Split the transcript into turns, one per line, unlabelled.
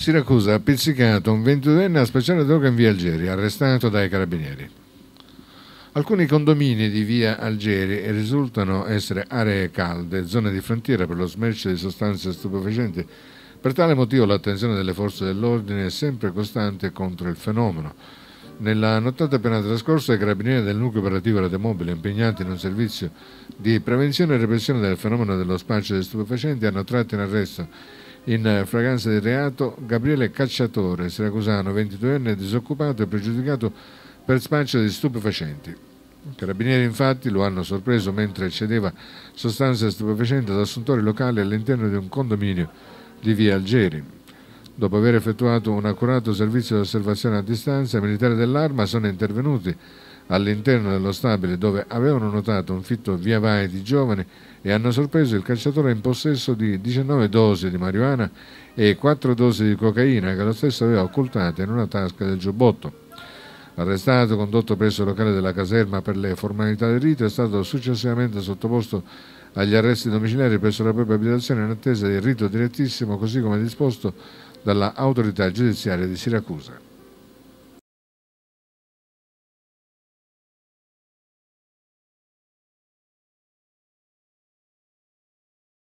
Siracusa ha pizzicato un 22enne a speciale droga in via Algeri, arrestato dai carabinieri. Alcuni condomini di via Algeri risultano essere aree calde, zone di frontiera per lo smercio di sostanze stupefacenti. Per tale motivo l'attenzione delle forze dell'ordine è sempre costante contro il fenomeno. Nella nottata appena trascorsa, i carabinieri del nucleo operativo Rademobile, impegnati in un servizio di prevenzione e repressione del fenomeno dello spaccio di stupefacenti, hanno tratto in arresto in eh, fragranza di reato Gabriele Cacciatore, siracusano, 22enne, disoccupato e pregiudicato per spaccio di stupefacenti. I carabinieri infatti lo hanno sorpreso mentre cedeva sostanze stupefacenti ad assuntori locali all'interno di un condominio di via Algeri. Dopo aver effettuato un accurato servizio di osservazione a distanza, i militari dell'arma sono intervenuti all'interno dello stabile dove avevano notato un fitto via vai di giovani e hanno sorpreso il calciatore in possesso di 19 dosi di marijuana e 4 dosi di cocaina che lo stesso aveva occultate in una tasca del giubbotto. Arrestato, condotto presso il locale della caserma per le formalità del rito, è stato successivamente sottoposto agli arresti domiciliari presso la propria abitazione in attesa del rito direttissimo così come disposto dalla autorità giudiziaria di Siracusa.